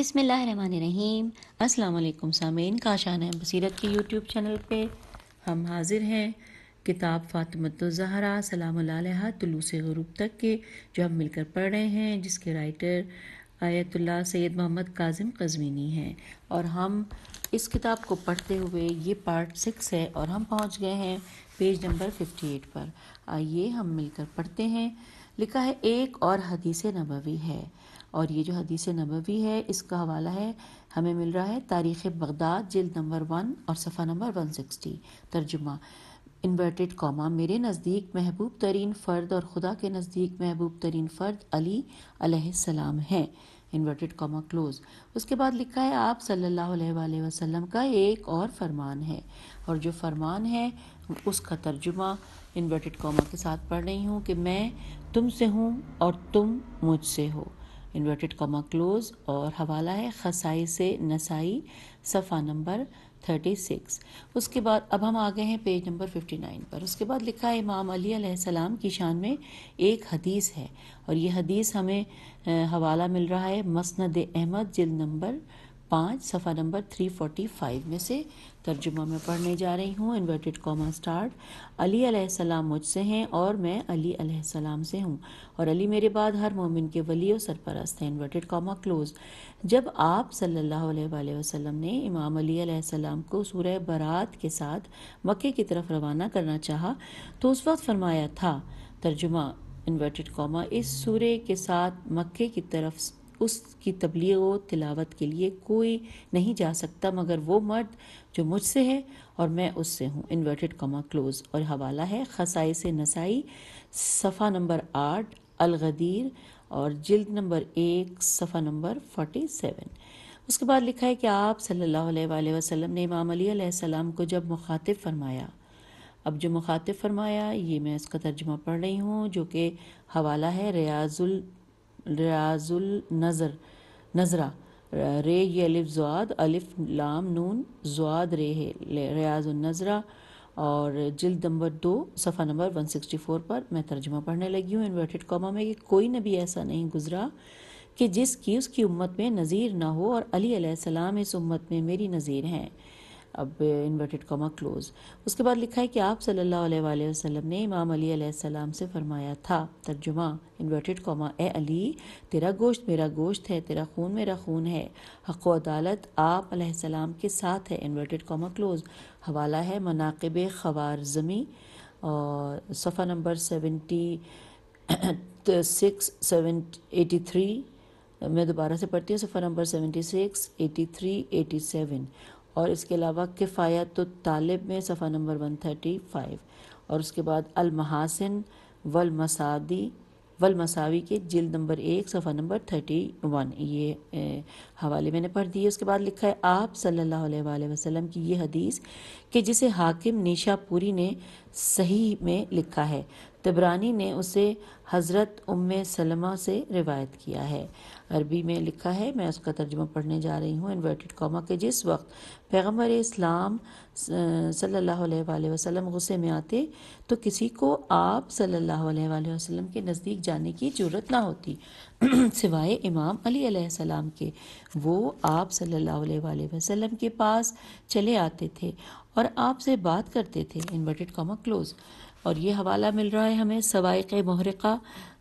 बसमीम अल्लाम सामीन काशान बसीरत के यूट्यूब चैनल पे हम हाजिर हैं किताब फ़ातमत ज़हरा सलाम तुलू से गुरूब तक के जो हम मिलकर पढ़ रहे हैं जिसके writer Ayatollah Sayyid Mohammad Kazim Kazmini हैं और हम इस किताब को पढ़ते हुए ये पार्ट सिक्स है और हम पहुँच गए हैं पेज नंबर फिफ्टी एट पर आइए हम मिलकर पढ़ते हैं लिखा है एक और हदीस नबवी है और ये जो हदीस नबवी है इसका हवाला है हमें मिल रहा है तारीख़ बगदाद जल्द नंबर वन और सफ़ा नंबर वन सिक्सटी तर्जुमा इन्वर्टेड कॉमा मेरे नज़दीक महबूब तरीन फ़र्द और ख़ुदा के नज़दीक महबूब तरीन फ़र्द अलीसम हैं इन्वर्टेड कॉमा क्लोज उसके बाद लिखा है आप सल्लल्लाहु अलैहि वसल्लम का एक और फरमान है और जो फरमान है उसका तर्जुमा इन्वर्टेड कॉमा के साथ पढ़ रही हूँ कि मैं तुमसे हूँ और तुम मुझसे हो इन्वर्टेड कॉमा क्लोज और हवाला है खसाई से नसाई सफ़ा नंबर थर्टी सिक्स उसके बाद अब हम आ गए हैं पेज नंबर फिफ्टी नाइन पर उसके बाद लिखा है इमाम अली सलाम की शान में एक हदीस है और ये हदीस हमें हवाला मिल रहा है मसनद अहमद जिल नंबर पाँच सफ़ा नंबर थ्री फोर्टी फाइव में से तर्जुमा में पढ़ने जा रही हूँ इन्वर्टेड कॉमा स्टार्ट अली अलैहिस्सलाम मुझसे हैं और मैं अली अलैहिस्सलाम से हूँ और अली मेरे बाद हर मोमिन के वली और सरपरस्त हैं इन्वर्टेड कॉमा क्लोज जब आप सल्लल्लाहु अलैहि वसल्लम ने इमाम अली अलैहिस्सलाम को सूरह बरात के साथ मक्के की तरफ रवाना करना चाहा तो उस वक्त फरमाया था तर्जुमा इन्वर्टेड कॉमा इस सूर्य के साथ मक्के की तरफ उसकी तबलीग व तिलावत के लिए कोई नहीं जा सकता मगर वो मर्द जो मुझसे है और मैं उससे हूँ इन्वर्टेड कमा क्लोज और हवाला है खसाई से नसाई सफ़ा नंबर आठ अलगदीर और जिल्द नंबर एक सफ़ा नंबर फोर्टी सेवन उसके बाद लिखा है कि आप सल्लल्लाहु अलैहि वसल्लम ने इमाम अली सलाम को जब मुखातिब फरमाया अब जो मुखातिब फरमाया ये मैं इसका तर्जमा पढ़ रही हूँ जो कि हवाला है रियाजुल रियाजुल नज़र नज़रा रे ये अलिफ जुआद अलिफ लाम नून जुआद रे है रियाजुल नज़रा और जिल्द नंबर दो सफ़ा नंबर 164 पर मैं तर्जुमा पढ़ने लगी हूँ इन्वर्टेड कॉमा में कि कोई नबी ऐसा नहीं गुजरा कि जिसकी उसकी उम्मत में नज़ीर ना हो और अली सलाम इस उम्मत में मेरी नज़ीर हैं अब इन्वर्टेड कॉमा क्लोज उसके बाद लिखा है कि आप सल्लल्लाहु अलैहि वसल्लम ने इमाम अली सलाम से फरमाया था तर्जुमा इन्वर्टेड कॉमा ए अली तेरा गोश्त मेरा गोश्त है तेरा खून मेरा खून है हक अदालत आप सलाम के साथ है इन्वर्टेड कॉमा क्लोज हवाला है मनाकब जमी और सफ़ा नंबर सेवेंटी तो सिक्स सेवन एटी थ्री मैं दोबारा से पढ़ती हूँ सफ़र number seventy six eighty three eighty seven और इसके अलावा किफ़ायत तो तालिब में सफ़ा नंबर वन थर्टी फाइव और उसके बाद अलमहासिन वलमसादी वलमसावी के जिल्द नंबर एक सफ़ा नंबर थर्टी वन ये हवाले मैंने पढ़ दिए उसके बाद लिखा है आप सल्लल्लाहु अलैहि वसल्लम की ये हदीस कि जिसे हाकिम निशा पूरी ने सही में लिखा है तबरानी ने उसे हज़रत उम सलमा से रिवायत किया है अरबी में लिखा है मैं उसका तर्जुमा पढ़ने जा रही हूँ इन्वर्टेड कॉमा के जिस वक्त पैगम्बर इस्लाम सल्लल्लाहु अलैहि वसल्लम गुस्से में आते तो किसी को आप सल्लल्लाहु अलैहि वसल्लम के नज़दीक जाने की ज़रूरत ना होती सिवाय इमाम अली के वो आप सल्लल्लाहु अलैहि वसल्लम के पास चले आते थे और आपसे बात करते थे इन्वर्टेड कॉमा क्लोज़ और ये हवाला मिल रहा है हमें सवायक महरक़ा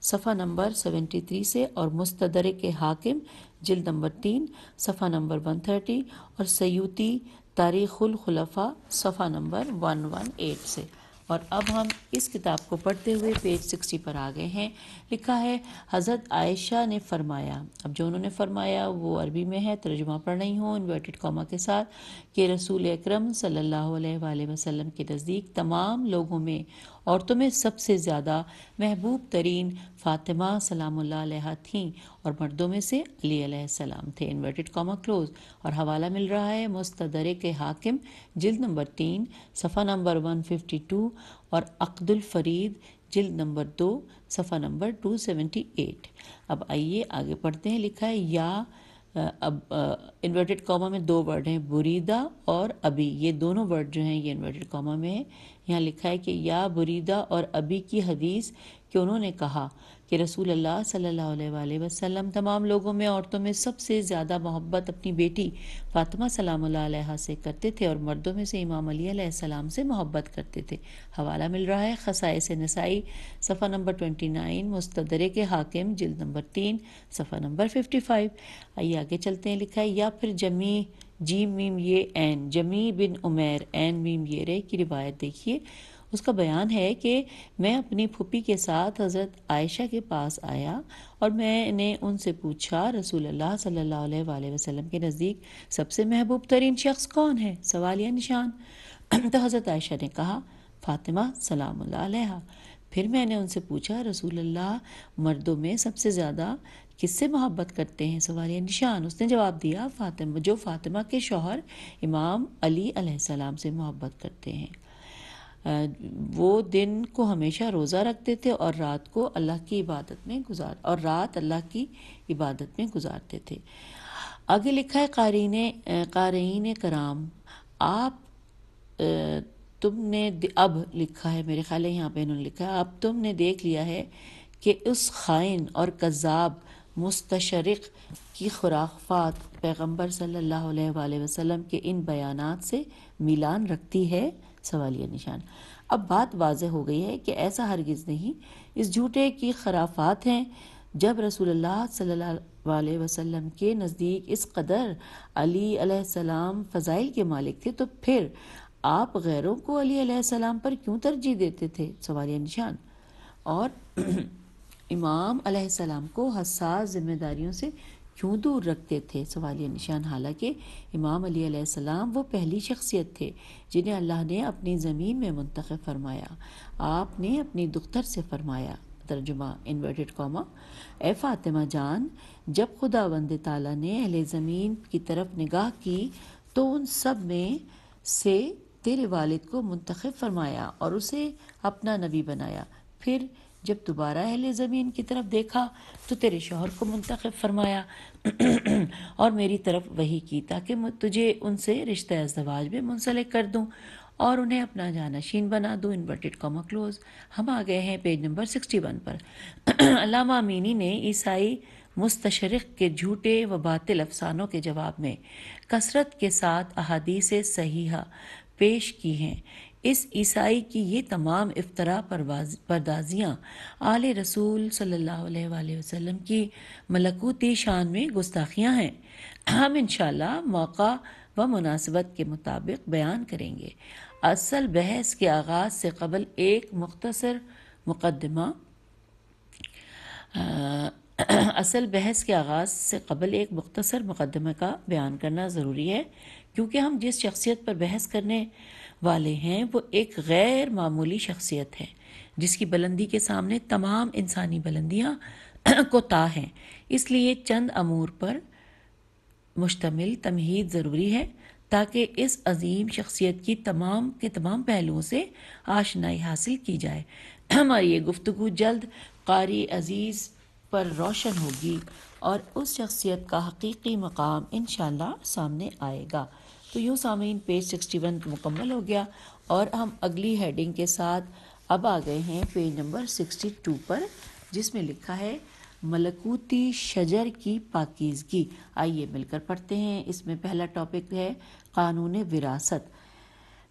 सफ़ा नंबर 73 से और मुस्तर के हाकिम जिल नंबर तीन सफ़ा नंबर 130 और सयूती तारीख़ुल खुलफा सफ़ा नंबर 118 से और अब हम इस किताब को पढ़ते हुए पेज सिक्सटी पर आ गए हैं लिखा है हज़रत आयशा ने फरमाया अब जो उन्होंने फरमाया वो अरबी में है तर्जुमा पढ़ नहीं हूँ इन्वर्टेड कॉमा के साथ कि रसूल अक्रम सल्ला वसलम के नज़दीक तमाम लोगों में औरतों में सबसे ज़्यादा महबूब तरीन फ़ातिमा सलाम थीं और मर्दों में से अली सलाम थे इन्वर्टेड कॉमा क्लोज और हवाला मिल रहा है मुस्तदर के हाकिम जिल्द नंबर तीन सफ़ा नंबर 152 और अक्दुल फरीद जिल्द नंबर दो सफ़ा नंबर 278 अब आइए आगे पढ़ते हैं लिखा है या अब इन्वर्टेड कॉमा में दो वर्ड हैं बुरीदा और अभी ये दोनों वर्ड जो हैं ये इन्वर्टेड कॉमा में है यहाँ लिखा है कि या बुरीदा और अभी की हदीस कि उन्होंने कहा कि रसूल अल्लाह सल्लल्लाहु अलैहि वसल्लम तमाम लोगों में औरतों में सबसे ज़्यादा मोहब्बत अपनी बेटी फातिमा सलाम से करते थे और मर्दों में से इमाम अली सलाम से मोहब्बत करते थे हवाला मिल रहा है खसाए से नसाई सफ़ा नंबर ट्वेंटी नाइन मुस्तदरे के हाकिम जिल नंबर तीन सफ़ा नंबर फिफ्टी फाइव आइए आगे चलते हैं लिखा है या फिर जमी जी मीम ये एन जमी बिन उमेर एन मीम ये रे की रिवायत देखिए उसका बयान है कि मैं अपनी फूपी के साथ हज़रत आयशा के पास आया और मैंने उनसे पूछा रसूल अल्लाह सल्लल्लाहु अलैहि वसल्लम के नज़दीक सबसे महबूब तरीन शख्स कौन है सवाल या निशान तो हज़रत आयशा ने कहा फ़ातिमा सलाम फिर मैंने उनसे पूछा रसूल अल्लाह मर्दों में सबसे ज़्यादा किससे मोहब्बत करते हैं सवाल या निशान उसने जवाब दिया फातिमा जो फातिमा के शौहर इमाम अली सलाम से मोहब्बत करते हैं वो दिन को हमेशा रोज़ा रखते थे और रात को अल्लाह की इबादत में गुजार और रात अल्लाह की इबादत में गुजारते थे आगे लिखा है कारीन कारीन कराम आप तुमने अब लिखा है मेरे ख्याल यहाँ पे इन्होंने लिखा है अब तुमने देख लिया है कि उस खाइन और कज़ाब मुस्तशरक की खुराफात पैगम्बर सल्ला वसलम के इन बयान से मिलान रखती है सवालिया निशान अब बात वाज हो गई है कि ऐसा हरगिज़ नहीं इस झूठे की खराफात हैं जब रसूल सल्ला वसम के नज़दीक इस कदर अली सलाम फ़ज़ाइल के मालिक थे तो फिर आप गैरों को अली सलाम पर क्यों तरजीह देते थे सवालिया निशान और इमाम सलाम को हसास जिम्मेदारियों से क्यों दूर रखते थे सवालिया निशान हालांकि इमाम अली सलाम वो पहली शख्सियत थे जिन्हें अल्लाह ने अपनी ज़मीन में मंतख फरमाया आपने अपनी दुख्तर से फरमाया तर्जुमा इन्वर्टेड कॉमा ए फातिमा जान जब खुदा बंद ताला ने अहल ज़मीन की तरफ निगाह की तो उन सब में से तेरे वालिद को मुंतखब फरमाया और उसे अपना नबी बनाया फिर जब दोबारा अहल ज़मीन की तरफ देखा तो तेरे शोहर को मुंतखब फरमाया और मेरी तरफ वही की ताकि तुझे उनसे रिश्ता अजवाज में मुंसलिक कर दूँ और उन्हें अपना जानशीन बना दो इन्वर्टेड कॉमा क्लोज हम आ गए हैं पेज नंबर सिक्सटी वन पर अलामा अमीनी ने ईसाई मुस्तशरक के झूठे व बातिल अफसानों के जवाब में कसरत के साथ से सहीहा पेश की हैं इस ईसाई की ये तमाम इफ्तरा परदाजियाँ आल रसूल सल्ला अलैहि की मलकूती शान में गुस्ताखियाँ हैं हम इन मौका व मुनासबत के मुताबिक बयान करेंगे असल बहस के आगाज़ से कबल एक मख्तसर मुकदमा असल बहस के आगाज़ से कबल एक मख्तसर मुकदमे का बयान करना ज़रूरी है क्योंकि हम जिस शख्सियत पर बहस करने वाले हैं वो एक गैर मामूली शख्सियत है जिसकी बुलंदी के सामने तमाम इंसानी बुलंदियाँ कोता हैं इसलिए चंद अमूर पर मुश्तमिल तमहीद ज़रूरी है ताकि इस अजीम शख्सियत की तमाम के तमाम पहलुओं से आशनाई हासिल की जाए हमारी ये गुफ्तु जल्द कारी अजीज़ पर रोशन होगी और उस शख्सियत का हकीकी मकाम इन सामने आएगा तो यूँ सामीन पेज सिक्सटी वन मुकम्मल हो गया और हम अगली हेडिंग के साथ अब आ गए हैं पेज नंबर सिक्सटी टू पर जिसमें लिखा है मलकूती शजर की पाकिजगी आइए मिलकर पढ़ते हैं इसमें पहला टॉपिक है कानून विरासत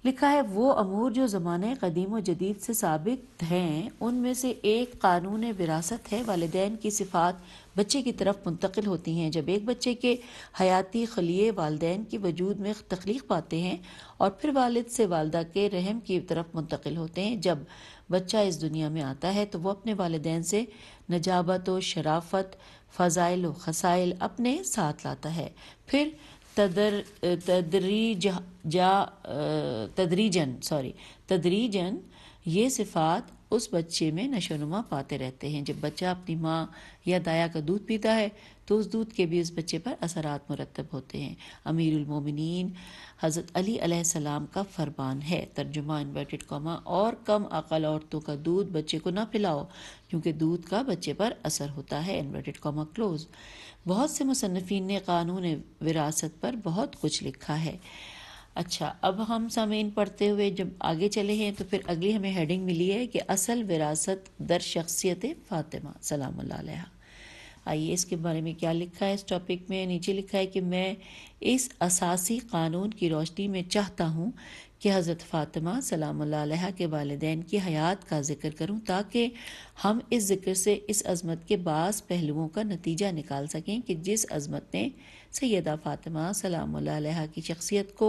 लिखा है वो अमूर जो ज़माने कदीम व जदीद से साबित हैं उनमें से एक कानून विरासत है वालदेन की सिफात बच्चे की तरफ मुंतकिल होती हैं जब एक बच्चे के हयाती खलिए वालदेन के वजूद में तख्लीक पाते हैं और फिर वालद से वालदा के रहम की तरफ मुंतकिल होते हैं जब बच्चा इस दुनिया में आता है तो वह अपने वालदेन से नजाबत व शराफत फ़ज़ाइल व खसाइल अपने साथ लाता है फिर तदर तदरीज जा तदरीजन सॉरी तदरीजन ये सिफात उस बच्चे में नशोनुमा पाते रहते हैं जब बच्चा अपनी माँ या दाया का दूध पीता है तो उस दूध के भी उस बच्चे पर असरात मुरतब होते हैं अमीरमिन हज़रत अली सलाम का फरमान है तर्जुमा इन्वर्टेड कॉमा और कम अकल औरतों का दूध बच्चे को ना पिलाओ क्योंकि दूध का बच्चे पर असर होता है इन्वर्टेड कॉमा क्लोज बहुत से मुसनफिन ने कानून विरासत पर बहुत कुछ लिखा है अच्छा अब हम सामीन पढ़ते हुए जब आगे चले हैं तो फिर अगली हमें हेडिंग मिली है कि असल विरासत दर शख्सियत फ़ातिमा सलाम आइए इसके बारे में क्या लिखा है इस टॉपिक में नीचे लिखा है कि मैं इस असासी कानून की रोशनी में चाहता हूँ कि हज़रत फ़ातिमा सलाम के वालदेन की हयात का जिक्र करूँ ताकि हम इस जिक्र से इस अज़मत के बास पहलुओं का नतीजा निकाल सकें कि जिस अज़मत ने सैदा फ़ातिमा सलाम की शख्सियत को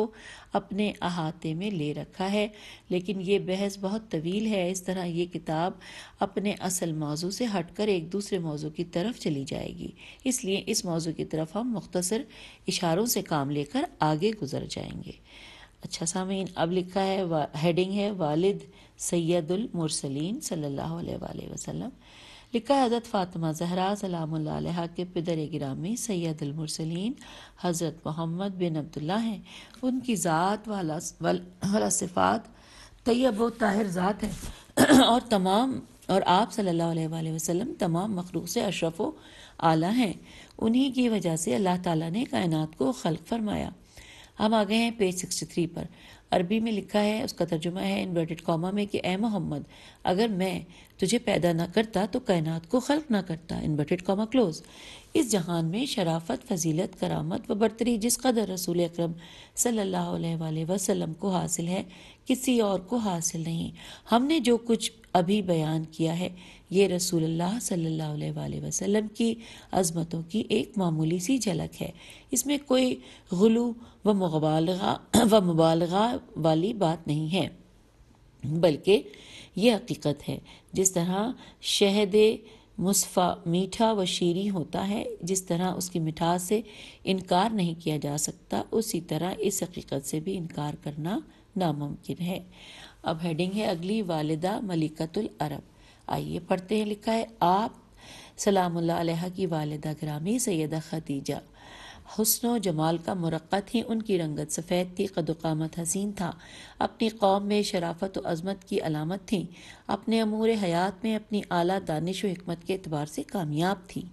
अपने अहाते में ले रखा है लेकिन ये बहस बहुत तवील है इस तरह ये किताब अपने असल मौजू से हट कर एक दूसरे मौजू की तरफ चली जाएगी इसलिए इस मौजू की तरफ हम मुख्तर इशारों से काम लेकर आगे गुजर जाएंगे अच्छा सामीन अब लिखा है हेडिंग है वालद सैदुलमरसलिन सल्लल्लाहु अलैहि लिखा हज़रत फ़ातिमा जहरा सलाम्ला के पिदर गिरामी सैद अलमरसलिन हज़रत मोहम्मद बिन अब्दुल्ला हैं उनकी ज़ात वाला सिफ़ात तैयब ताहिर ज़ात है और तमाम और आप सल्ला वसलम तमाम मखलूक से अशरफ आला हैं उन्हीं की वजह से अल्लाह ताला ने कायनत को खल फरमाया हम आ गए हैं पेज सिक्सटी थ्री पर अरबी में लिखा है उसका तर्जुमा है इन्वर्टेड कॉमा में कि ए मोहम्मद अगर मैं तुझे पैदा ना करता तो कायनात को खल्क ना करता इन्वर्टेड कॉमा क्लोज इस जहान में शराफत फजीलत करामत व बरतरी जिस कदर रसूल अक्रम सल्लल्लाहु वसल्लम को हासिल है किसी और को हासिल नहीं हमने जो कुछ अभी बयान किया है ये रसूलुल्लाह सल्लल्लाहु अलैहि वसल्लम की अजमतों की एक मामूली सी झलक है इसमें कोई गलू व मुबालगा व मुबालगा वाली बात नहीं है बल्कि ये हकीकत है जिस तरह शहद मुसफ़ा मीठा व शीरी होता है जिस तरह उसकी मिठास से इनकार नहीं किया जा सकता उसी तरह इस हकीकत से भी इनकार करना नामुमकिन है अब हेडिंग है अगली वालदा मलिकतुल अरब आइए पढ़ते हैं लिखा है आप सलामुल्लाह अलैहा की वालदा ग्रामी सैदा खदीजा हसन व जमाल का मरक़ थी उनकी रंगत सफ़ेद थी कदुकामत हसीन था अपनी कौम में शराफत व अजमत की अलामत थी अपने अमूर हयात में अपनी आला दानिश व हमत के अतबार से कामयाब थी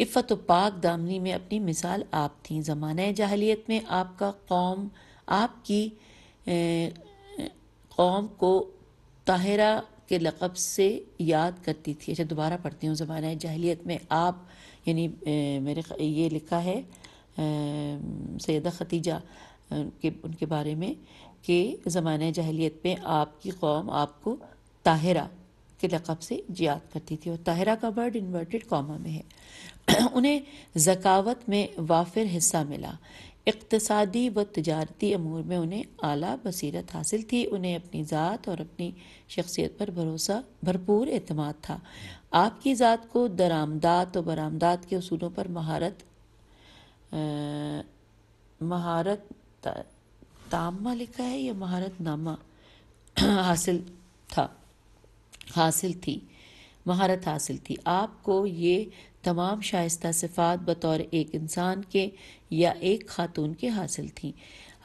इफ़त व पाक दामनी में अपनी मिसाल आप थी ज़माना जहलीत में आपका कौम आपकी कौम को ताहरा के लक़ब से याद करती थी अच्छा दोबारा पढ़ती हूँ ज़माना जहलीत में आप यानी मेरे ये लिखा है सैदा खतीजा के उनके बारे में कि जमान जहलीत में आपकी कौम आपको ताहिरा के लक़ब से याद करती थी और ताहिरा का वर्ड इन्वर्टेड कॉमा में है उन्हें जकावत में वाफिर हिस्सा मिला इकतसादी व तजारती अमूर में उन्हें आला बसीरत हासिल थी उन्हें अपनी ज़ात और अपनी शख्सियत पर भरोसा भरपूर अतमाद था आपकी ज़ात को दरामदात और बरामदात के असूलों पर महारत महारत तामा लिखा है या महारत नामा हासिल था हासिल थी महारत हासिल थी आपको ये तमाम शायस्त सिफात बतौर एक इंसान के या एक खातून के हासिल थी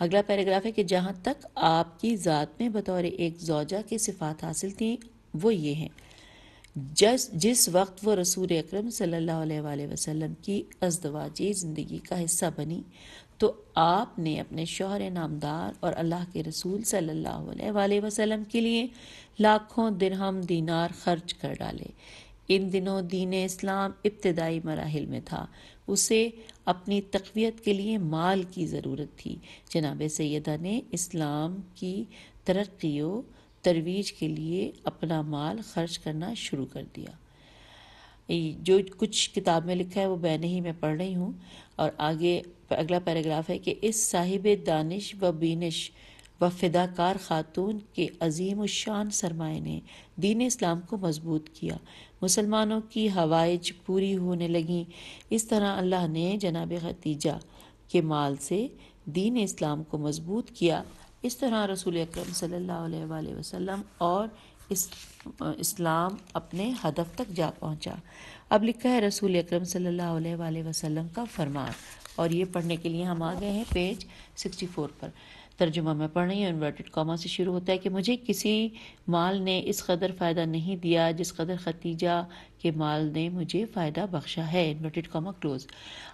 अगला पैराग्राफ है कि जहाँ तक आपकी ज़ात में बतौर एक जोजा के सिफात हासिल थी वो ये हैं जस जिस वक्त वो रसूल अक्रम सल्लल्लाहु की अजदवाजी ज़िंदगी का हिस्सा बनी तो आपने अपने शोहर नामदार और अल्लाह के रसूल सल्लल्लाहु अलैहि के लिए लाखों दिरहम दीनार खर्च कर डाले इन दिनों दीन इस्लाम इब्तदाई मराहल में था उसे अपनी तकवीत के लिए माल की ज़रूरत थी जनाब सैदा ने इस्लाम की तरक्की व तरवीज के लिए अपना माल खर्च करना शुरू कर दिया जो कुछ किताब में लिखा है वो मैं ही मैं पढ़ रही हूँ और आगे अगला पैराग्राफ है कि इस साहिब दानिश व बीनिश व फिदाकार ख़ातून के अजीम शान सरमाए ने दीन इस्लाम को मजबूत किया मुसलमानों की हवाइज पूरी होने लगीं इस तरह अल्लाह ने जनाब खतीजा के माल से दीन इस्लाम को मजबूत किया इस तरह रसूल अक्रम सल्ला वसम और इस इस्लाम अपने हदफ तक जा पहुँचा अब लिखा है रसूल अक्रम सल्ला अलैहि का फरमान और ये पढ़ने के लिए हम आ गए हैं पेज सिक्सटी फ़ोर पर तर्जुमा में पढ़ रही हूँ इन्वर्टेड कॉमा से शुरू होता है कि मुझे किसी माल ने इस कदर फ़ायदा नहीं दिया जिस कदर खतीजा के माल ने मुझे फ़ायदा बख्शा है इन्वर्टेड कॉमा क्लोज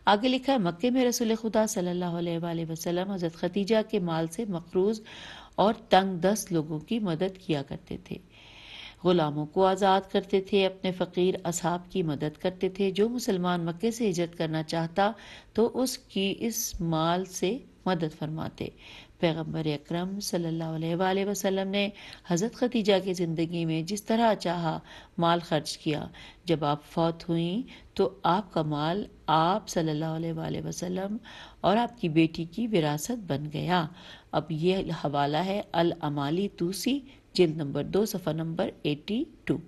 आगे लिखा है मक्के में रसूल खुदा सल्लल्लाहु अलैहि वसल्लम हज़रत खतीजा के माल से मकरूज और तंग दस लोगों की मदद किया करते थे गुलामों को आज़ाद करते थे अपने फ़कीर असहाब की मदद करते थे जो मुसलमान मक्के से हिजरत करना चाहता तो उसकी इस माल से मदद फरमाते पैगम्बर अक्रम सल्ला वसलम ने हज़रत खतीजा की ज़िंदगी में जिस तरह चाहा माल खर्च किया जब आप फौत हुई तो आपका माल आप सल्ला वसलम और आपकी बेटी की विरासत बन गया अब यह हवाला है अल अमाली तूसी जिल्द नंबर दो सफ़ा नंबर एटी टू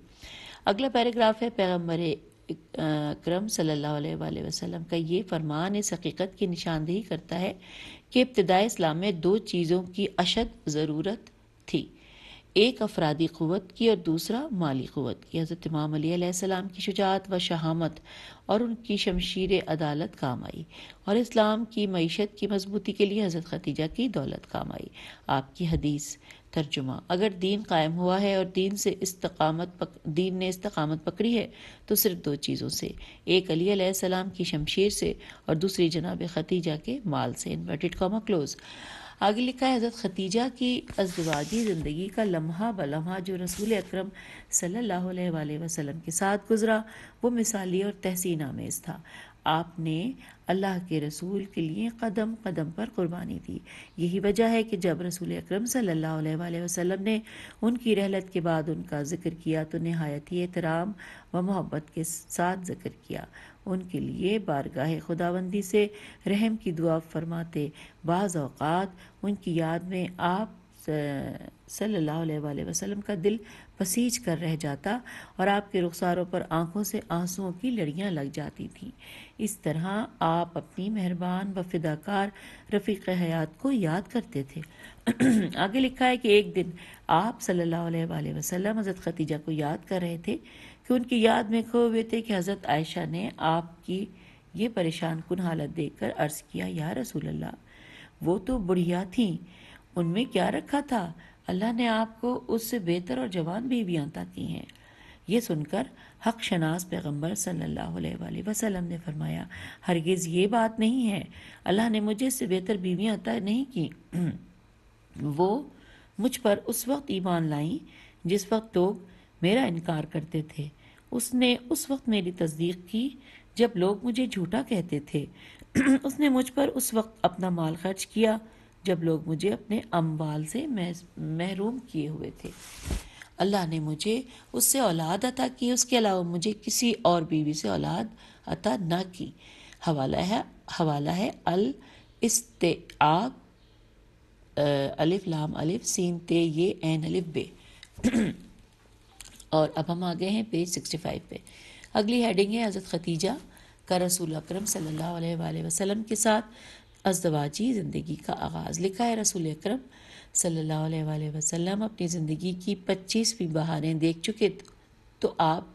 अगला पैराग्राफ है पैगम्बर अक्रम सल्लल्लाहु अलैहि वसल्लम का ये फरमान इस हकीकत की निशानदेही करता है कि इब्तदा इस्लाम में दो चीज़ों की अशद ज़रूरत थी एक अफरादी क़वत की और दूसरा माली क़वत की हज़रत इमाम अलीसम की शुजात व शहामत और उनकी शमशीर अदालत काम आई और इस्लाम की मीशत की मजबूती के लिए हज़रत खतीजा की दौलत काम आई आपकी हदीस तर्जुमा अगर दीन कायम हुआ है और दीन से इस्तकामत पक, दीन ने इस्तकामत पकड़ी है तो सिर्फ दो चीज़ों से एक अली सलाम की शमशीर से और दूसरी जनाब खतीजा के माल से इन्वर्टेड कॉमा क्लोज़ आगे लिखा है हज़रत खतीजा की अजवाजी ज़िंदगी का लम्हा ब लम्हा जो रसूल अक्रम सल्लल्लाहु के साथ गुज़रा वो मिसाली और तहसीन आमेज़ था आपने अल्लाह के रसूल के लिए कदम कदम पर कुर्बानी दी यही वजह है कि जब रसूल अक्रम सल्लल्लाहु अलैहि ने उनकी रहलत के बाद उनका जिक्र किया तो नहायत ही एहतराम व मोहब्बत के साथ जिक्र किया उनके लिए बारगाह खुदाबंदी से रहम की दुआ फरमाते बाज़ अवकात उनकी याद में आप सल्लल्लाहु वसलम वसल्लम का दिल पसीज कर रह जाता और आपके रुखसारों पर आंखों से आंसुओं की लड़ियां लग जाती थीं इस तरह आप अपनी मेहरबान व फिदाकार रफ़ीक हयात को याद करते थे आगे लिखा है कि एक दिन आप सल्लल्लाहु अलैहि वसल्लम हज़रत खतीजा को याद कर रहे थे कि उनकी याद में खो हुए थे कि हज़रत आयशा ने आपकी ये परेशान कन हालत देख कर अर्ज़ किया या रसूल अल्लाह वो तो बुढ़िया थी उनमें क्या रखा था अल्लाह ने आपको उससे बेहतर और जवान बीवियाँ अता की हैं ये सुनकर हक शनास पैगम्बर सल्लल्लाहु अलैहि वसल्लम ने फरमाया हरगिज़ ये बात नहीं है अल्लाह ने मुझे इससे बेहतर बीवियाँ अता नहीं की वो मुझ पर उस वक्त ईमान लाई जिस वक्त लोग तो मेरा इनकार करते थे उसने उस वक्त मेरी तस्दीक की जब लोग मुझे झूठा कहते थे उसने मुझ पर उस वक्त अपना माल खर्च किया जब लोग मुझे अपने अम्बाल से महरूम किए हुए थे अल्लाह ने मुझे उससे औलाद अता की उसके अलावा मुझे किसी और बीवी से औलाद अता ना की हवाला है हवाला है अल इस्तेआब अलिफ लाम अलिफ सीन ते ये एन अलिफ बे और अब हम आ गए हैं पेज सिक्सटी फाइव पे अगली हेडिंग है हज़रत खतीजा का रसूल अक्रम सल्ला वसलम के साथ अजदवाजी ज़िंदगी का आगाज़ लिखा है रसूल अक्रम सल्ला वसलम अपनी ज़िंदगी की पच्चीसवीं बहारें देख चुके तो आप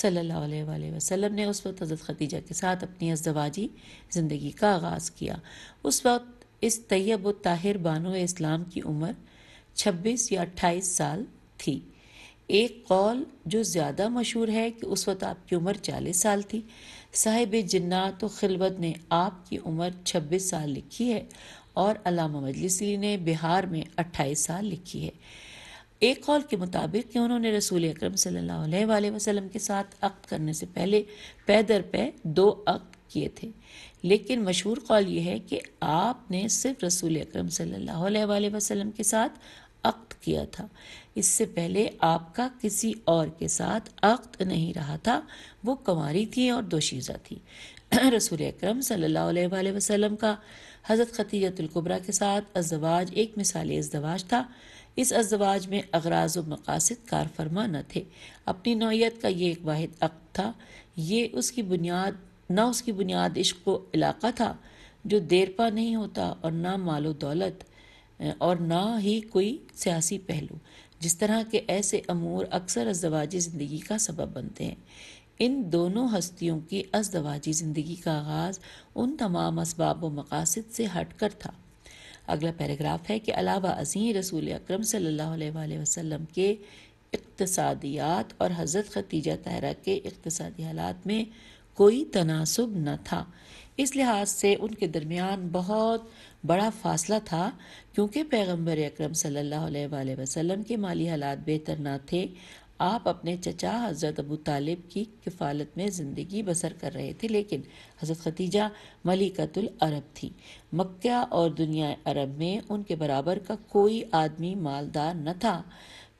सल्लल्लाहु अलैहि वसल्लम ने उस वक्त हज़रत खतीजा के साथ अपनी अजदवाजी ज़िंदगी का आगाज़ किया उस वक्त इस तैयब ताहिर बानो इस्लाम की उम्र 26 या 28 साल थी एक कौल जो ज़्यादा मशहूर है कि उस वक्त आपकी उम्र चालीस साल थी साहिब जन्नात तो खिलबत ने आपकी उम्र छब्बीस साल लिखी है और अलामा मजलिसी ने बिहार में अट्ठाईस साल लिखी है एक कौल के मुताबिक कि उन्होंने रसूल अक्रम वसल्लम के साथ अक्त करने से पहले पैदर पे दो अक्त किए थे लेकिन मशहूर कौल ये है कि आपने सिर्फ रसूल अक्रम सल्लल्लाहु वसल्लम के साथ अक्त किया था इससे पहले आपका किसी और के साथ अक्त नहीं रहा था वो कंवारी थी और दोशीज़ा थी रसूल अक्रम सल्ला वसलम का हज़रत ख़तीजतुल्कुबरा के साथ अजवाज एक मिसाल अजवाज था इस अजवाज में अगराज व मकासद कार फरमा न थे अपनी नौीयत का ये एक वाद अक्त था ये उसकी बुनियाद ना उसकी बुनियाद इश्क को इलाका था जो देरपा नहीं होता और ना मालो दौलत और ना ही कोई सियासी पहलू जिस तरह के ऐसे अमूर अक्सर अजदवाजी ज़िंदगी का सबब बनते हैं इन दोनों हस्तियों की अजदवाजी ज़िंदगी का आगाज़ उन तमाम इसबाब व मकासद से हट कर था अगला पैराग्राफ है कि अलावा अजीम रसूल अक्रम सम के इकतसादियात और हज़रत खतीजा तहरा के इकतसादी हालात में कोई तनासब न था इस लिहाज से उनके दरमियान बहुत बड़ा फासला था क्योंकि पैगंबर अक्रम सम के माली हालात बेहतर ना थे आप अपने चचा हज़रत अबू तालिब की किफ़ालत में ज़िंदगी बसर कर रहे थे लेकिन हज़रत खतीजा मलिकतुल अरब थी मक्का और दुनिया अरब में उनके बराबर का कोई आदमी मालदार न था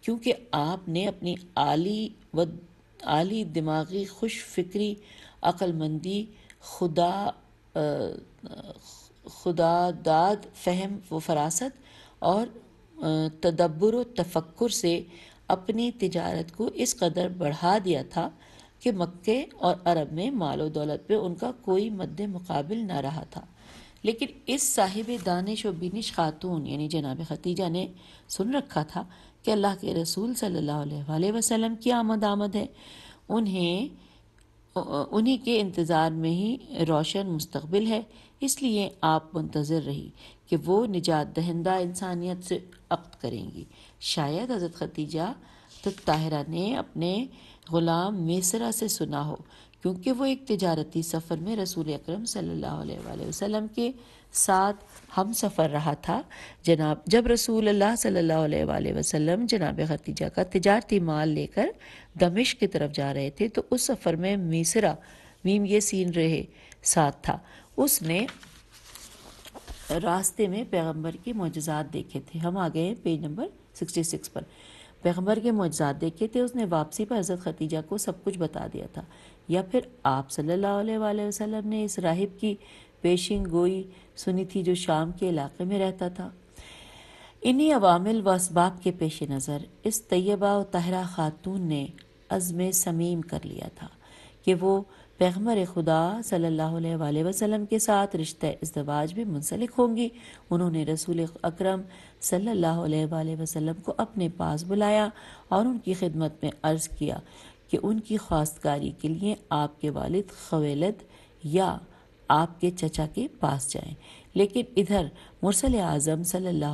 क्योंकि आपने अपनी आली व आली दिमागी खुश फिक्री अक्लमंदी खुदा खुदा दाद फहम व फरासत और तदब्बर व तफक्र से अपनी तजारत को इस कदर बढ़ा दिया था कि मक्के और अरब में मालो दौलत पे उनका कोई मद्द मुकाबिल ना रहा था लेकिन इस साहिब दानिश व बिनिश खातून यानी जनाब खतीजा ने सुन रखा था कि अल्लाह के रसूल सल्लल्लाहु अलैहि वसल्लम की आमद आमद है उन्हें उन्हीं के इंतज़ार में ही रोशन मुस्तबिल है इसलिए आप मुंतज़र रही कि वो निजात दहंदा इंसानियत से अक्त करेंगी शायद हज़रत खतीजा तो ताहरा ने अपने ग़ुलाम मेसरा से सुना हो क्योंकि वो एक तजारती सफ़र में रसूल अक्रम सम के साथ हम सफ़र रहा था जनाब जब रसूल अल्लाह सल्लल्लाहु अलैहि वसल्लम जनाब खतीजा का तजारती माल लेकर दमिश की तरफ जा रहे थे तो उस सफ़र में मिसरा मीम ये सीन रहे साथ था उसने रास्ते में पैगंबर के मोजात देखे थे हम आ गए पेज नंबर सिक्सटी सिक्स पर पैगंबर के मोजात देखे थे उसने वापसी पर हज़रत खतीजा को सब कुछ बता दिया था या फिर आप सल्लल्लाहु अलैहि वसल्लम ने इस राहिब की पेशिंग गोई सुनी थी जो शाम के इलाके में रहता था इन्हीं अवामिल व इसबाब के पेश नज़र इस तयबा तहरा खातून ने अज़म समीम कर लिया था कि वो पैगमर खुदा सल्लल्लाहु अलैहि वसल्लम के साथ रिश्ते इस्तवाज भी मुंसलिक होंगी उन्होंने रसूल अकरम सल्लल्लाहु अलैहि वसल्लम को अपने पास बुलाया और उनकी खिदमत में अर्ज़ किया कि उनकी खासकारी के लिए आपके वालिद खवेलत या आपके चचा के पास जाएं लेकिन इधर मुरसल आज़म सल्ला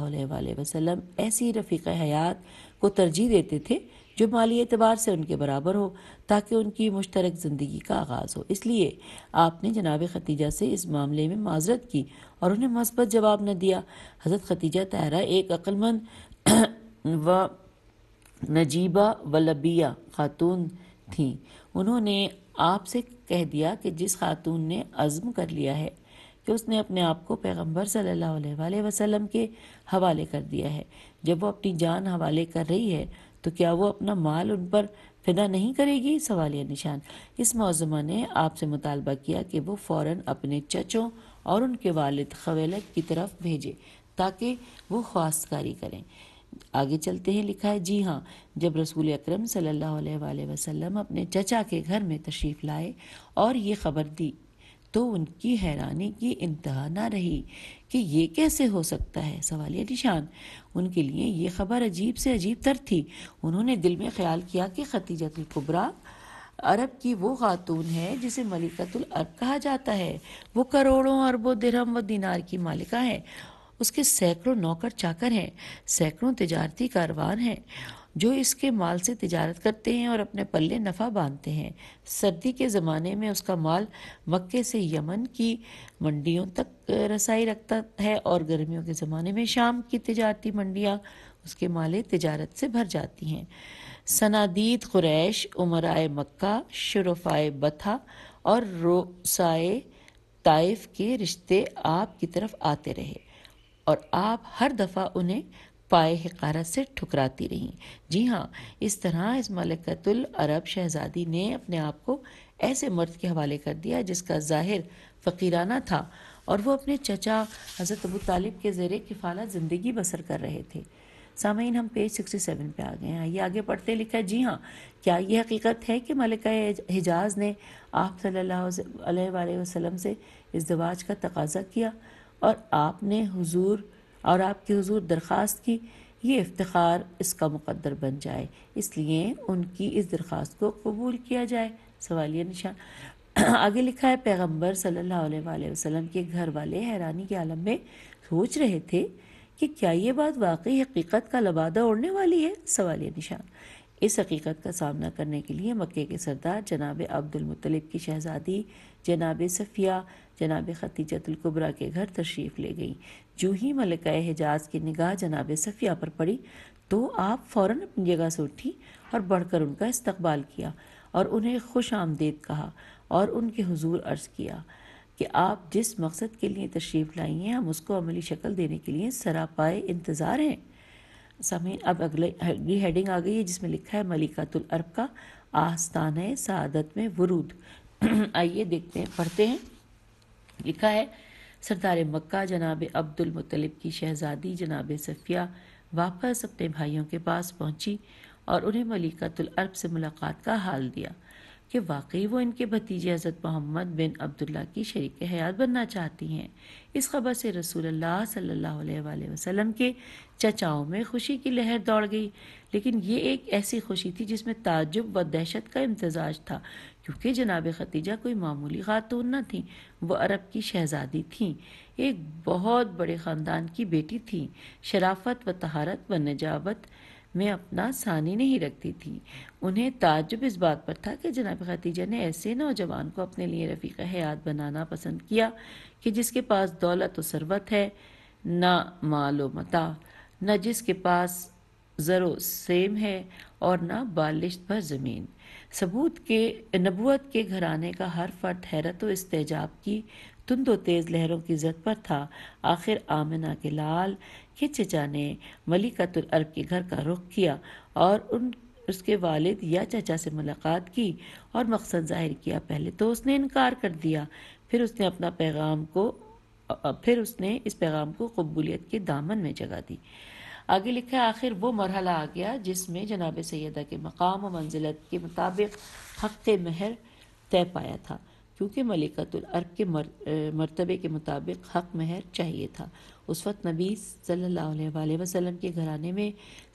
वसम ऐसी रफ़ीक हयात को तरजीह देते थे जो माली एतबार से उनके बराबर हो ताकि उनकी मुश्तरक ज़िंदगी का आगाज़ हो इसलिए आपने जनाब खतीजा से इस मामले में माजरत की और उन्हें मस्बत जवाब न दिया हज़रत खतीजा तहरा एक अक्लमंद व नजीबा व लबिया खातून थी उन्होंने आपसे कह दिया कि जिस खातून ने अज़म कर लिया है कि उसने अपने आप को पैगंबर सल्लल्लाहु अलैहि वसल्लम के हवाले कर दिया है जब वो अपनी जान हवाले कर रही है तो क्या वो अपना माल उन पर फिदा नहीं करेगी सवालिया निशान इस मौजमा ने आपसे मुतालबा किया कि वो फ़ौर अपने चचों और उनके वालद खवेलत की तरफ भेजे ताकि वो ख्वास्तकारी करें आगे चलते हैं लिखा है जी हाँ जब रसूल अक्रम सल्लल्लाहु अलैहि वसल्लम अपने चचा के घर में तशरीफ़ लाए और ये ख़बर दी तो उनकी हैरानी की इंतहा ना रही कि ये कैसे हो सकता है ये निशान उनके लिए ये खबर अजीब से अजीब तर थी उन्होंने दिल में ख्याल किया कि खतीजतुल्कुबरा अरब की वो खातून है जिसे मलिकतुल अरब कहा जाता है वो करोड़ों अरबों दिरहम व दिनार की मालिका है उसके सैकड़ों नौकर चाकर हैं सैकड़ों तजारती कारवान हैं जो इसके माल से तजारत करते हैं और अपने पल्ले नफ़ा बांधते हैं सर्दी के ज़माने में उसका माल मक्के से यमन की मंडियों तक रसाई रखता है और गर्मियों के ज़माने में शाम की तजारती मंडियाँ उसके माले तजारत से भर जाती हैं सनादीद क्रैश उमराए मक्का शरफाए बथा और रोसाए ताइफ के रिश्ते आप की तरफ आते रहे और आप हर दफ़ा उन्हें पाए हकारा से ठुकराती रहीं जी हाँ इस तरह इस मलकतुल अरब शहज़ादी ने अपने आप को ऐसे मर्द के हवाले कर दिया जिसका जाहिर फ़कीराना था और वो अपने चचा हज़रत अबू तालिब के ज़र किफ़ाला ज़िंदगी बसर कर रहे थे सामीन हम पेज 67 पे आ गए हैं ये आगे पढ़ते लिखा है जी हाँ क्या ये हकीकत है कि मलिका हिजाज ने आप सल्लल्लाहु अलैहि वसल्लम से इस दवाज का तकाजा किया और आपने हुजूर और आपके हुजूर दरख्वास्त की ये इफ्तार इसका मुकद्दर बन जाए इसलिए उनकी इस दरख्वास्त को कबूल किया जाए सवालिया निशान आगे लिखा है पैगंबर सल्लल्लाहु अलैहि वसल्लम के घर वाले हैरानी के आलम में सोच रहे थे कि क्या ये बात वाकई हकीकत का लबादा उड़ने वाली है सवालिया निशान इस हकीकत का सामना करने के लिए मक्के के सरदार जनाब अब्दुलमतलब की शहज़ादी जनाब सफ़िया जनाब ख़तीजतुलकुबरा के घर तशरीफ़ ले गई जो ही मलका हिजाज की निगाह जनाब सफ़िया पर पड़ी तो आप फ़ौर अपनी जगह से उठी और बढ़कर उनका इस्तकबाल किया और उन्हें खुश आमदेद कहा और उनके हजूर अर्ज़ किया कि आप जिस मकसद के लिए तशरीफ़ लाई हैं हम उसको अमली शक्ल देने के लिए सरापाए इंतज़ार हैं समय अब अगले अगली हेडिंग आ गई है जिसमें लिखा है मलिकातुल अरब का आस्थान है सदत में वरूद आइए देखते हैं पढ़ते हैं लिखा है सरदार मक्का जनाब अब्दुल मुतलिब की शहजादी जनाब सफ़िया वापस अपने भाइयों के पास पहुंची और उन्हें मलिकतुल अरब से मुलाकात का हाल दिया कि वाकई वो इनके भतीजे हज़रत मोहम्मद बिन अब्दुल्ला की शरीक हयात बनना चाहती हैं इस खबर से रसूल सल्ला वसलम के चचाओं में खुशी की लहर दौड़ गई लेकिन ये एक ऐसी खुशी थी जिसमें ताजुब व दहशत का इम्तजाज था क्योंकि जनाब खतीजा कोई मामूली खातून न थी वो अरब की शहजादी थी एक बहुत बड़े ख़ानदान की बेटी थी शराफत व तहारत व नजाबत मैं अपना सानी नहीं रखती थी उन्हें ताजुब इस बात पर था कि जनाब खतीजा ने ऐसे नौजवान को अपने लिए रफ़ीक हयात बनाना पसंद किया कि जिसके पास दौलत व शरबत है ना मालो मता न जिसके पास ज़रो सेम है और ना बालिश पर ज़मीन सबूत के नबूत के घराने का हर फर्द हैरत व इस्तेजाब की धुंधो तेज लहरों की जद पर था आखिर आमिना के लाल चचा ने मलिकातुल अरब के घर का रुख किया और उन उसके वालिद या चाचा से मुलाकात की और मकसद जाहिर किया पहले तो उसने इनकार कर दिया फिर उसने अपना पैगाम को फिर उसने इस पैगाम को कबूलियत के दामन में जगा दी आगे लिखा आखिर वो मरहला आ गया जिसमें जनाब सैदा के मकाम व मंजिलत के मुताबिक हक़ महर तय पाया था क्योंकि मलिकतुल अरब के मर, मरतबे के मुताबिक हक महर चाहिए था उस वक्त नबी सल्लल्लाहु अलैहि वसल्लम के घराने में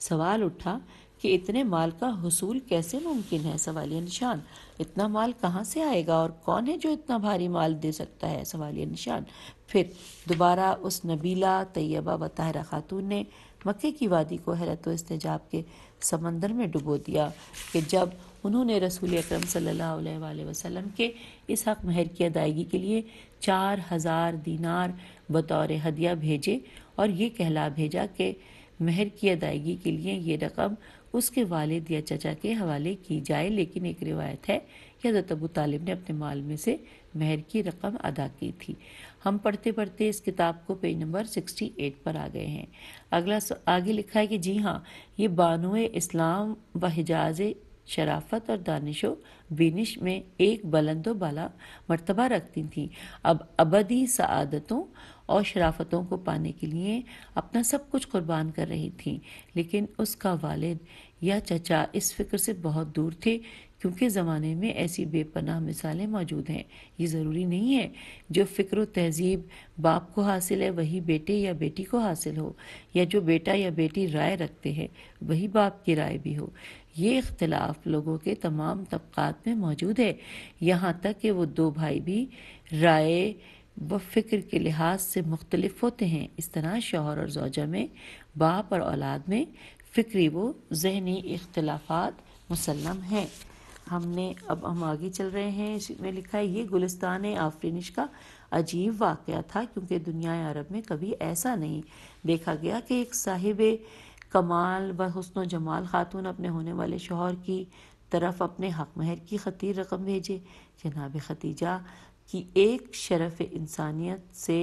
सवाल उठा कि इतने माल का हसूल कैसे मुमकिन है सवालिया निशान इतना माल कहाँ से आएगा और कौन है जो इतना भारी माल दे सकता है सवालिया निशान फिर दोबारा उस नबीला तैयबा व ताहरा खातून ने मक्के की वादी को हैरत व इस्तेजाब के समंदर में डुबो दिया कि जब उन्होंने रसूल अक्रम सल्लल्लाहु वसल्लम के इस हक महर की अदायगी के लिए चार हज़ार दीनार बतौर हदिया भेजे और ये कहला भेजा कि महर की अदायगी के लिए ये रकम उसके वालिद या चचा के हवाले की जाए लेकिन एक रिवायत है कि हज़रत अबू तालिब ने अपने माल में से महर की रकम अदा की थी हम पढ़ते पढ़ते इस किताब को पेज नंबर 68 पर आ गए हैं अगला आगे लिखा है कि जी हाँ ये बानो इस्लाम व हिजाज शराफत और दानिशो बिनिश में एक बुलंदो बाला मरतबा रखती थी अब अबदी सआदतों और शराफतों को पाने के लिए अपना सब कुछ कुर्बान कर रही थी लेकिन उसका वालिद या चचा इस फिक्र से बहुत दूर थे क्योंकि ज़माने में ऐसी बेपनाह मिसालें मौजूद हैं ये ज़रूरी नहीं है जो फ़िक्र तहजीब बाप को हासिल है वही बेटे या बेटी को हासिल हो या जो बेटा या बेटी राय रखते हैं वही बाप की राय भी हो ये इख्तलाफ लोगों के तमाम तबक़ात में मौजूद है यहाँ तक कि वो दो भाई भी राय व फिक्र के लिहाज से मुख्तलफ होते हैं इस तरह शोहर और जौजा में बाप और औलाद में फ़िक्री व जहनी इख्तलाफात मुसलम हैं हमने अब हम आगे चल रहे हैं इसमें लिखा है ये गुलस्तान आफरीनिश का अजीब वाक़ था क्योंकि दुनिया अरब में कभी ऐसा नहीं देखा गया कि एक साहिब कमाल व हसन जमाल खातून अपने होने वाले शोहर की तरफ अपने हक महर की खतीर रकम भेजे जनाब खतीजा की एक शरफ इंसानियत से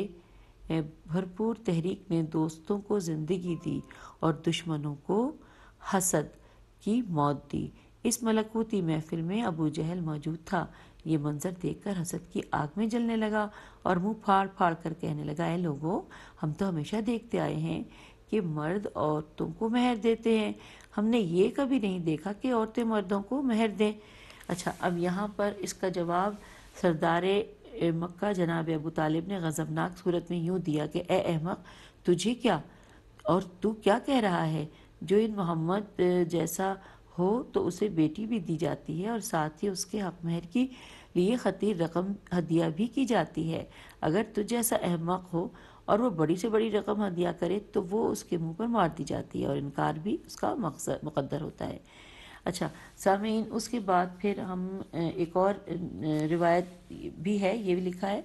भरपूर तहरीक ने दोस्तों को ज़िंदगी दी और दुश्मनों को हसद की मौत दी इस मलकूती महफिल में अबू जहल मौजूद था ये मंज़र देखकर हसद की आग में जलने लगा और मुंह फाड़ फाड़ कर कहने लगा है लोगों हम तो हमेशा देखते आए हैं कि मर्द औरतों को मेहर देते हैं हमने ये कभी नहीं देखा कि औरतें मर्दों को मेहर दें अच्छा अब यहाँ पर इसका जवाब सरदार मक्का जनाब अबू तालिब ने गज़बनाक सूरत में यूँ दिया कि ए अहमक तुझे क्या और तू क्या कह रहा है जो इन मोहम्मद जैसा हो तो उसे बेटी भी दी जाती है और साथ ही उसके हक महर की लिए ख़तीर रकम हदिया भी की जाती है अगर तुझ जैसा अहमक हो और वो बड़ी से बड़ी रकम हदिया करे तो वो उसके मुंह पर मार दी जाती है और इनकार भी उसका मकसद मुकद्दर होता है अच्छा सामीन उसके बाद फिर हम एक और रिवायत भी है ये भी लिखा है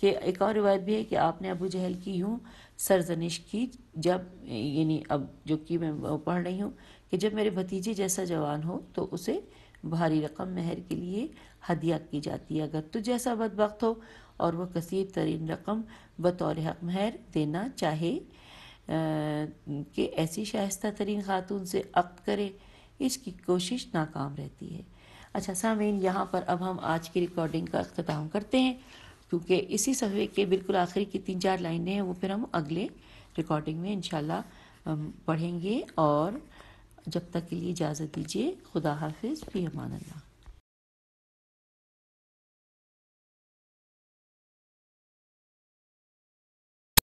कि एक और रिवायत भी है कि आपने अबू जहल की यूँ सरजनिश की जब यानी अब जो कि मैं पढ़ रही हूँ कि जब मेरे भतीजे जैसा जवान हो तो उसे भारी रकम महर के लिए हदिया की जाती है अगर तो जैसा बदबक हो और वह कसीर तरीन रकम बतौर हक महर देना चाहे कि ऐसी शायस्ता तरीन खातून से अक्त करे इसकी कोशिश नाकाम रहती है अच्छा सामीन यहाँ पर अब हम आज की रिकॉर्डिंग का अख्ताम करते हैं क्योंकि इसी सफ़े के बिल्कुल आखिरी की तीन चार लाइनें हैं वो फिर हम अगले रिकॉर्डिंग में इन पढ़ेंगे और जब तक के लिए इजाज़त दीजिए खुदा हाफिज़ फ़ी अमान अल्लाह